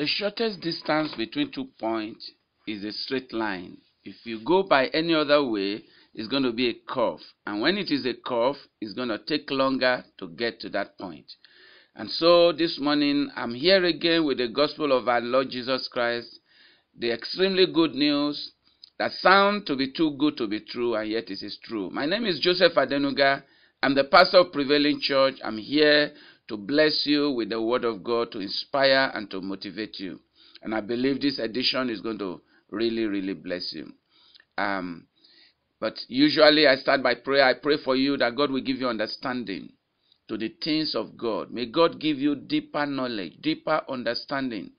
The shortest distance between two points is a straight line. If you go by any other way, it's going to be a curve. And when it is a curve, it's going to take longer to get to that point. And so this morning, I'm here again with the gospel of our Lord Jesus Christ, the extremely good news that sounds to be too good to be true, and yet it is true. My name is Joseph Adenuga. I'm the pastor of Prevailing Church. I'm here to bless you with the Word of God, to inspire and to motivate you. And I believe this edition is going to really, really bless you. Um, but usually I start by prayer. I pray for you that God will give you understanding to the things of God. May God give you deeper knowledge, deeper understanding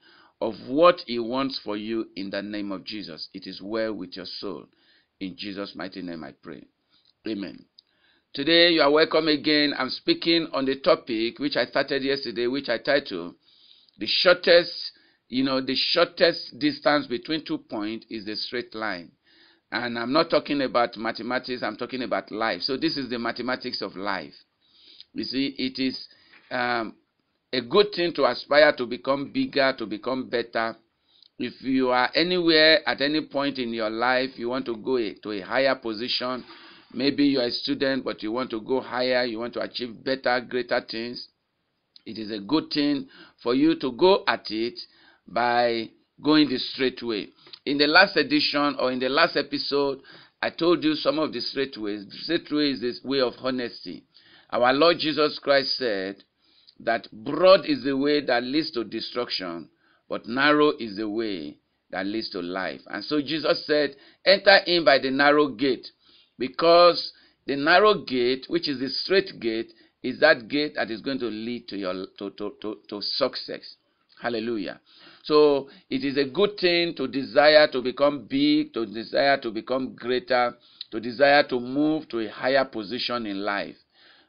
of what He wants for you in the name of Jesus. It is well with your soul. In Jesus' mighty name I pray. Amen. Today, you are welcome again. I'm speaking on the topic which I started yesterday, which I titled The Shortest, you know, the shortest distance between two points is the straight line. And I'm not talking about mathematics, I'm talking about life. So, this is the mathematics of life. You see, it is um, a good thing to aspire to become bigger, to become better. If you are anywhere at any point in your life, you want to go to a higher position Maybe you are a student, but you want to go higher, you want to achieve better, greater things. It is a good thing for you to go at it by going the straight way. In the last edition or in the last episode, I told you some of the straight ways. The straight way is this way of honesty. Our Lord Jesus Christ said that broad is the way that leads to destruction, but narrow is the way that leads to life. And so Jesus said, Enter in by the narrow gate because the narrow gate, which is the straight gate, is that gate that is going to lead to your to, to, to, to success. Hallelujah. So it is a good thing to desire to become big, to desire to become greater, to desire to move to a higher position in life.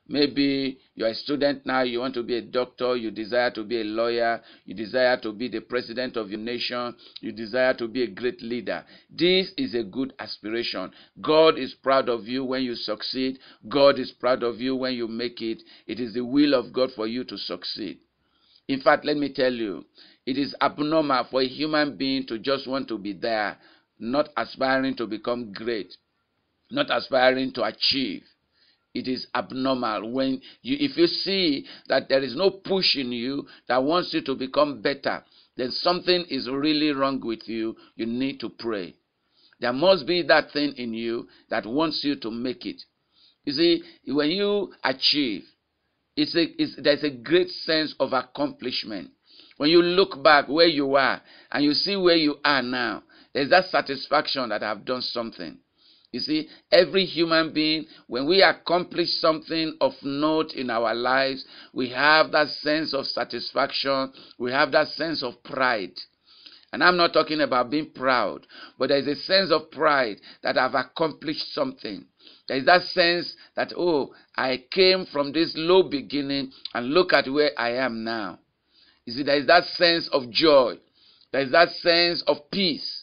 Maybe you're a student now, you want to be a doctor, you desire to be a lawyer, you desire to be the president of your nation, you desire to be a great leader. This is a good aspiration. God is proud of you when you succeed, God is proud of you when you make it. It is the will of God for you to succeed. In fact, let me tell you, it is abnormal for a human being to just want to be there, not aspiring to become great, not aspiring to achieve it is abnormal when you if you see that there is no push in you that wants you to become better then something is really wrong with you you need to pray there must be that thing in you that wants you to make it you see when you achieve it's a it's, there's a great sense of accomplishment when you look back where you are and you see where you are now there's that satisfaction that i've done something you see, every human being, when we accomplish something of note in our lives, we have that sense of satisfaction, we have that sense of pride. And I'm not talking about being proud, but there is a sense of pride that I've accomplished something. There is that sense that, oh, I came from this low beginning and look at where I am now. You see, there is that sense of joy, there is that sense of peace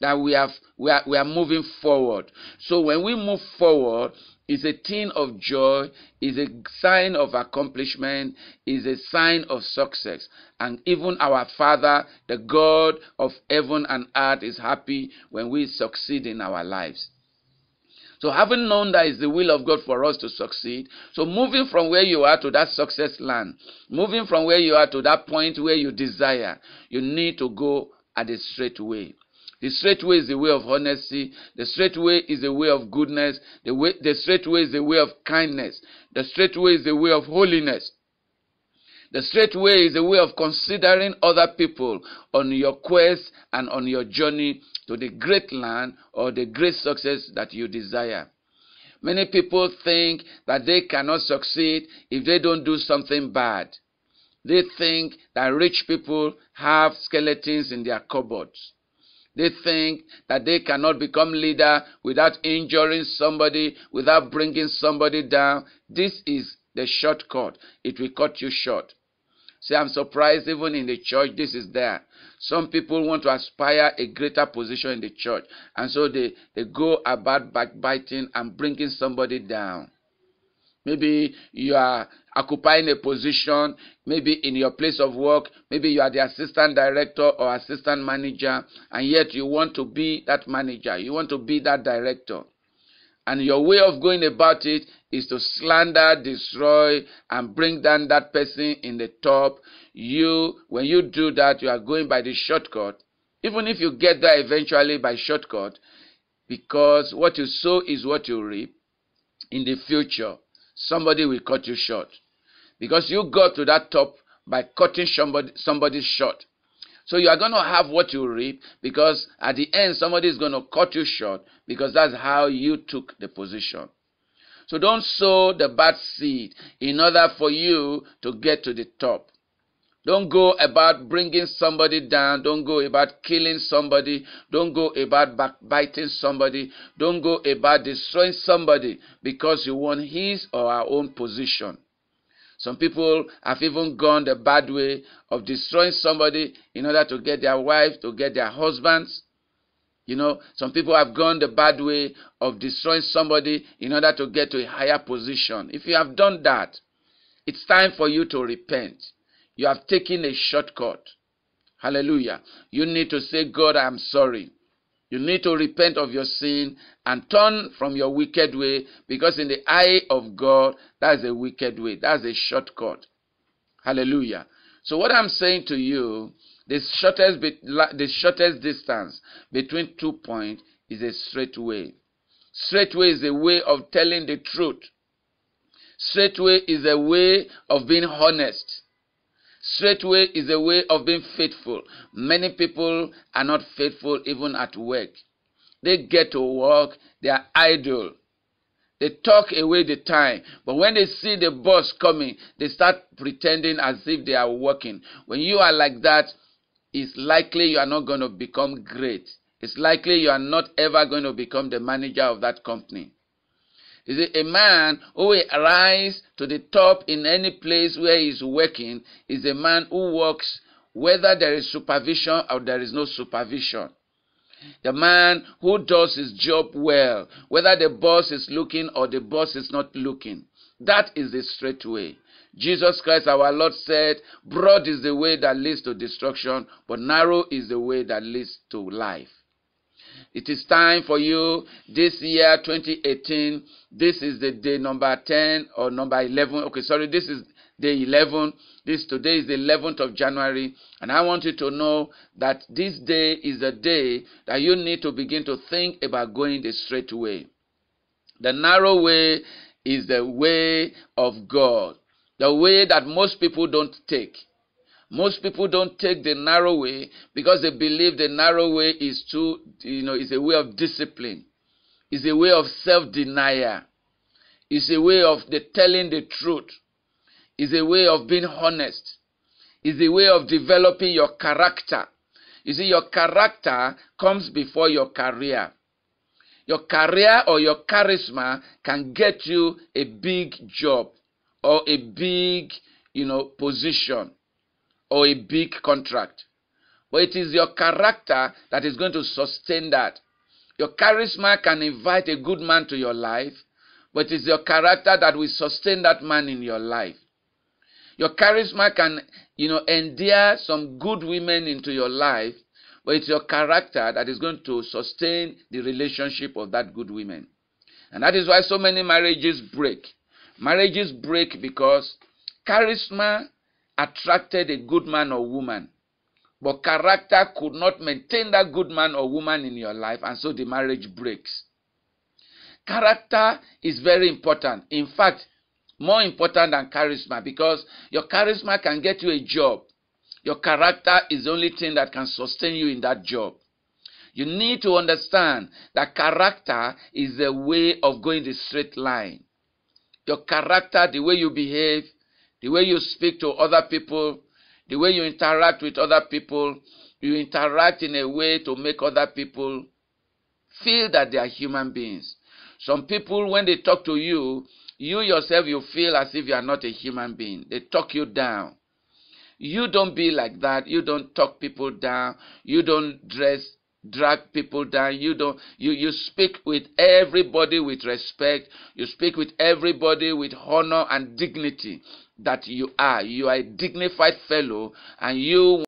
that we have we are, we are moving forward so when we move forward is a thing of joy is a sign of accomplishment is a sign of success and even our father the god of heaven and earth is happy when we succeed in our lives so having known that is the will of God for us to succeed, so moving from where you are to that success land, moving from where you are to that point where you desire, you need to go at a straight way. The straight way is the way of honesty. The straight way is the way of goodness. The, way, the straight way is the way of kindness. The straight way is the way of holiness. The straight way is a way of considering other people on your quest and on your journey to the great land or the great success that you desire. Many people think that they cannot succeed if they don't do something bad. They think that rich people have skeletons in their cupboards. They think that they cannot become leader without injuring somebody, without bringing somebody down. This is the shortcut. It will cut you short. See, I'm surprised even in the church this is there. Some people want to aspire a greater position in the church, and so they, they go about backbiting and bringing somebody down. Maybe you are occupying a position, maybe in your place of work, maybe you are the assistant director or assistant manager, and yet you want to be that manager, you want to be that director. And your way of going about it is to slander, destroy, and bring down that person in the top. You, when you do that, you are going by the shortcut. Even if you get there eventually by shortcut, because what you sow is what you reap in the future somebody will cut you short. Because you got to that top by cutting somebody, somebody short. So you are going to have what you reap because at the end somebody is going to cut you short because that's how you took the position. So don't sow the bad seed in order for you to get to the top. Don't go about bringing somebody down. Don't go about killing somebody. Don't go about backbiting somebody. Don't go about destroying somebody because you want his or her own position. Some people have even gone the bad way of destroying somebody in order to get their wife, to get their husbands. You know, some people have gone the bad way of destroying somebody in order to get to a higher position. If you have done that, it's time for you to repent. You have taken a shortcut. Hallelujah. You need to say, God, I'm sorry. You need to repent of your sin and turn from your wicked way because, in the eye of God, that's a wicked way. That's a shortcut. Hallelujah. So, what I'm saying to you, the shortest, the shortest distance between two points is a straight way. Straight way is a way of telling the truth. Straight way is a way of being honest. Straightway is a way of being faithful. Many people are not faithful even at work. They get to work, they are idle. They talk away the time, but when they see the boss coming, they start pretending as if they are working. When you are like that, it's likely you are not going to become great. It's likely you are not ever going to become the manager of that company. Is A man who will rise to the top in any place where he is working is a man who works whether there is supervision or there is no supervision. The man who does his job well, whether the boss is looking or the boss is not looking. That is the straight way. Jesus Christ, our Lord, said, Broad is the way that leads to destruction, but narrow is the way that leads to life. It is time for you this year 2018. This is the day number 10 or number 11. Okay, sorry, this is day 11. This today is the 11th of January, and I want you to know that this day is a day that you need to begin to think about going the straight way. The narrow way is the way of God, the way that most people don't take. Most people don't take the narrow way because they believe the narrow way is too, you know, is a way of discipline, is a way of self denial, is a way of the telling the truth, is a way of being honest, is a way of developing your character. You see, your character comes before your career. Your career or your charisma can get you a big job or a big, you know, position or a big contract. But it is your character that is going to sustain that. Your charisma can invite a good man to your life, but it is your character that will sustain that man in your life. Your charisma can, you know, endear some good women into your life, but it's your character that is going to sustain the relationship of that good woman. And that is why so many marriages break. Marriages break because charisma attracted a good man or woman, but character could not maintain that good man or woman in your life, and so the marriage breaks. Character is very important. In fact, more important than charisma because your charisma can get you a job. Your character is the only thing that can sustain you in that job. You need to understand that character is the way of going the straight line. Your character, the way you behave, the way you speak to other people, the way you interact with other people, you interact in a way to make other people feel that they are human beings. Some people, when they talk to you, you yourself, you feel as if you are not a human being. They talk you down. You don't be like that. You don't talk people down. You don't dress drag people down you don't you you speak with everybody with respect you speak with everybody with honor and dignity that you are. You are a dignified fellow and you